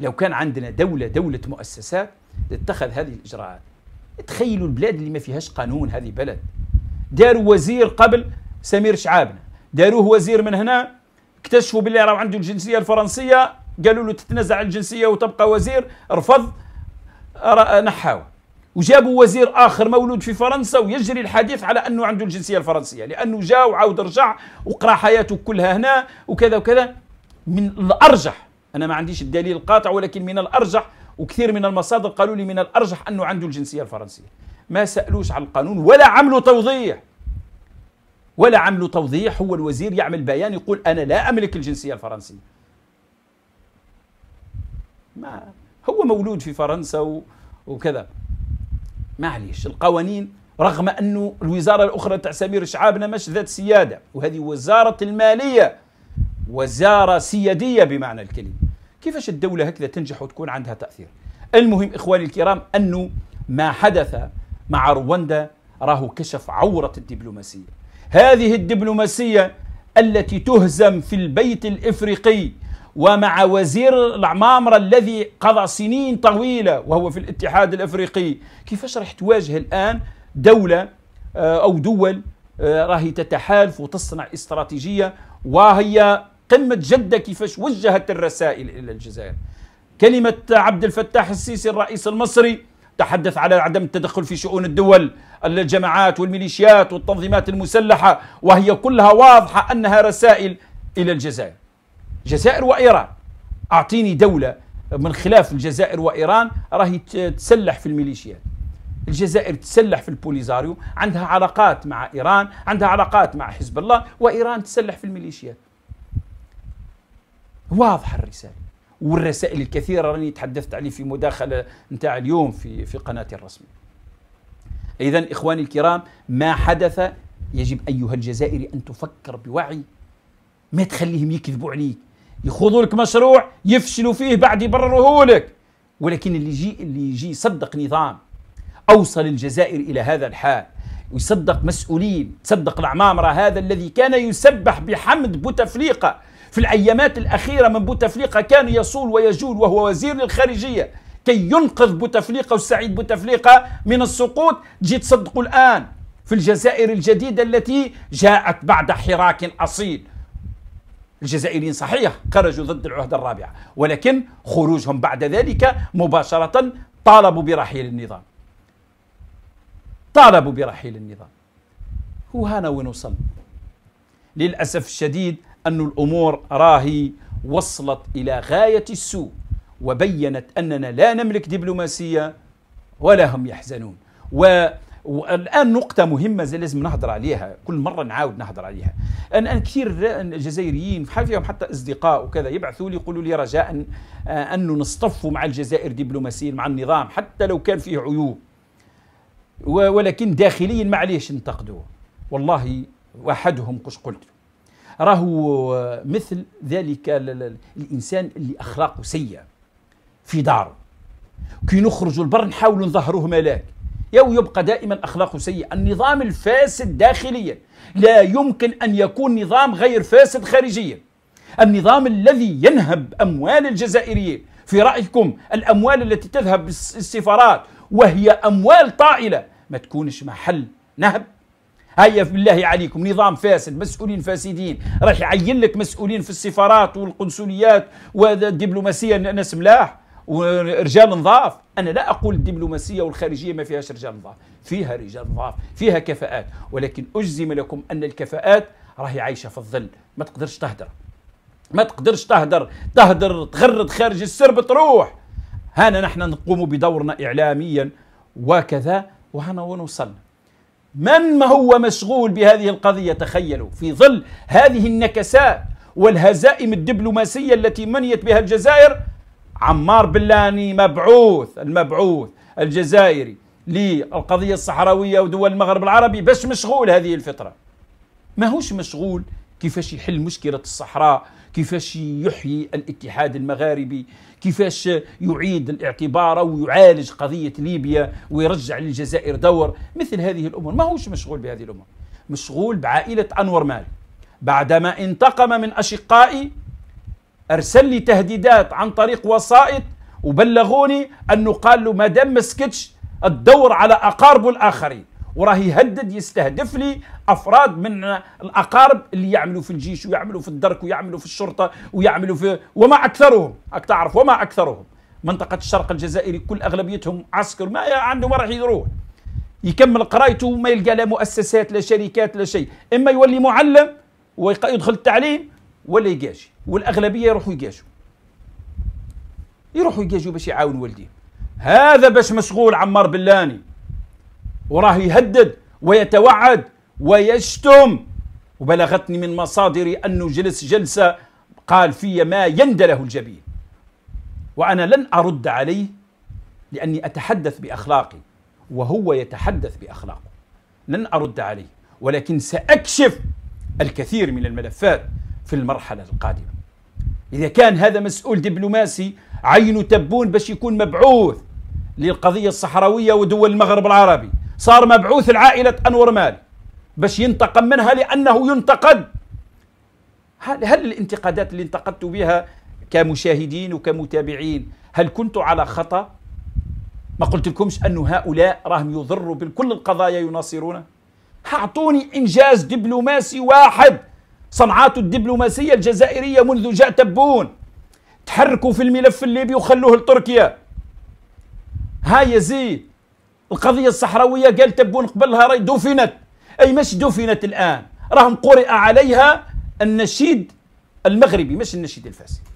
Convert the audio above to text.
لو كان عندنا دولة دولة مؤسسات تتخذ هذه الإجراءات تخيلوا البلاد اللي ما فيهاش قانون هذه بلد داروا وزير قبل سمير شعابنا داروه وزير من هنا اكتشفوا باللي راه عنده الجنسية الفرنسية قالوا له تتنزع الجنسية وتبقى وزير رفض نحاوه وجابوا وزير اخر مولود في فرنسا ويجري الحديث على انه عنده الجنسيه الفرنسيه لانه جاء وعاود رجع وقرا حياته كلها هنا وكذا وكذا من الارجح أنا ما عنديش الدليل القاطع ولكن من الأرجح وكثير من المصادر قالوا لي من الأرجح أنه عنده الجنسية الفرنسية ما سألوش عن القانون ولا عملوا توضيح ولا عملوا توضيح هو الوزير يعمل بيان يقول أنا لا أملك الجنسية الفرنسية ما هو مولود في فرنسا وكذا معليش القوانين رغم أنه الوزارة الأخرى تاع سمير شعابنا مش ذات سيادة وهذه وزارة المالية وزاره سياديه بمعنى الكلمه كيفاش الدوله هكذا تنجح وتكون عندها تاثير المهم اخواني الكرام انه ما حدث مع رواندا راه كشف عوره الدبلوماسيه هذه الدبلوماسيه التي تهزم في البيت الافريقي ومع وزير العمامرة الذي قضى سنين طويلة وهو في الاتحاد الأفريقي كيفاش راح تواجه الآن دولة آه، أو دول آه، راهي تتحالف وتصنع استراتيجية وهي قمة جدة كيفاش وجهت الرسائل إلى الجزائر كلمة عبد الفتاح السيسي الرئيس المصري تحدث على عدم التدخل في شؤون الدول الجماعات والميليشيات والتنظيمات المسلحة وهي كلها واضحة أنها رسائل إلى الجزائر جزائر وإيران أعطيني دولة من خلاف الجزائر وإيران راهي تسلح في الميليشيات الجزائر تسلح في البوليزاريو عندها علاقات مع إيران عندها علاقات مع حزب الله وإيران تسلح في الميليشيات واضحه الرساله والرسائل الكثيره راني تحدثت عليه في مداخله نتاع اليوم في في قناتي الرسميه اذا اخواني الكرام ما حدث يجب ايها الجزائري ان تفكر بوعي ما تخليهم يكذبوا عليك يخوضوا لك مشروع يفشلوا فيه بعد يبرروه لك ولكن اللي يجي اللي يجي يصدق نظام اوصل الجزائر الى هذا الحال ويصدق مسؤولين تصدق العمامرة هذا الذي كان يسبح بحمد بوتفليقة في الأيامات الأخيرة من بوتفليقة كان يصول ويجول وهو وزير للخارجية كي ينقذ بوتفليقة والسعيد بوتفليقة من السقوط جي تصدقوا الآن في الجزائر الجديدة التي جاءت بعد حراك أصيل الجزائريين صحيح خرجوا ضد العهدة الرابعة ولكن خروجهم بعد ذلك مباشرة طالبوا برحيل النظام طالبوا برحيل النظام وهنا وين وصل للأسف الشديد أن الأمور راهي وصلت إلى غاية السوء وبينت أننا لا نملك دبلوماسية ولا هم يحزنون و والان نقطة مهمة زي لازم نهضر عليها كل مرة نعاود نهضر عليها أنا, أنا كثير جزائريين فيهم حتى أصدقاء وكذا يبعثوا لي يقولوا لي رجاء آه، أنه نصطفوا مع الجزائر دبلوماسيا مع النظام حتى لو كان فيه عيوب ولكن داخليا معليش ننتقدوه والله وحدهم قش قلت راهو مثل ذلك الانسان اللي اخلاقه سيئه في داره كي نخرجوا البر نحاولوا نظهروه ملاك يو يبقى دائما اخلاقه سيئه النظام الفاسد داخليا لا يمكن ان يكون نظام غير فاسد خارجيا النظام الذي ينهب اموال الجزائريين في رايكم الاموال التي تذهب للسفارات وهي اموال طائله ما تكونش محل نهب هيا بالله عليكم نظام فاسد مسؤولين فاسدين راح يعين لك مسؤولين في السفارات والقنصليات والدبلوماسيه ناس ملاح ورجال نظاف انا لا اقول الدبلوماسيه والخارجيه ما فيهاش رجال نظاف فيها رجال نظاف فيها كفاءات ولكن اجزم لكم ان الكفاءات راهي عايشه في الظل ما تقدرش تهدر ما تقدرش تهدر تهدر تغرد خارج السرب تروح هنا نحن نقوم بدورنا اعلاميا وكذا وهنا ونوصل من ما هو مشغول بهذه القضية تخيلوا في ظل هذه النكسات والهزائم الدبلوماسية التي منيت بها الجزائر عمار بلاني مبعوث المبعوث الجزائري للقضية الصحراوية ودول المغرب العربي بس مشغول هذه الفترة ما هوش مشغول كيفاش يحل مشكلة الصحراء كيفاش يحيي الاتحاد المغاربي كيفاش يعيد الاعتبار أو يعالج قضية ليبيا ويرجع للجزائر دور مثل هذه الأمور ما هوش مشغول بهذه الأمور مشغول بعائلة أنور مال بعدما انتقم من أشقائي أرسل لي تهديدات عن طريق وسائط وبلغوني أنه قال له ما دام مسكتش الدور على أقاربه الآخرين وراه يهدد يستهدف لي افراد من الاقارب اللي يعملوا في الجيش ويعملوا في الدرك ويعملوا في الشرطه ويعملوا في وما اكثرهم راك تعرف وما اكثرهم منطقه الشرق الجزائري كل اغلبيتهم عسكر ما عندهم راح يروح يكمل قرايته وما يلقى لا مؤسسات لا شركات لا شيء اما يولي معلم ويدخل التعليم ولا يقاشي والاغلبيه يروحوا يقاشوا يروحوا يقاشوا باش يعاون والديه هذا باش مشغول عمار بلاني وراه يهدد ويتوعد ويشتم وبلغتني من مصادري أنه جلس جلسة قال في ما يندله الجبين وأنا لن أرد عليه لأني أتحدث بأخلاقي وهو يتحدث بأخلاقه لن أرد عليه ولكن سأكشف الكثير من الملفات في المرحلة القادمة إذا كان هذا مسؤول دبلوماسي عينه تبون باش يكون مبعوث للقضية الصحراوية ودول المغرب العربي صار مبعوث لعائلة أنور مال باش ينتقم منها لأنه ينتقد هل, هل الانتقادات اللي انتقدت بها كمشاهدين وكمتابعين هل كنت على خطأ؟ ما قلت لكمش أن هؤلاء راهم يضروا بكل القضايا يناصرونه أعطوني إنجاز دبلوماسي واحد صنعات الدبلوماسية الجزائرية منذ جاء تبون تحركوا في الملف الليبي وخلوه لتركيا ها يزيد القضية الصحراوية قال تبون قبلها راهي دفنت أي مش دفنت الآن راهم قرئ عليها النشيد المغربي مش النشيد الفاسي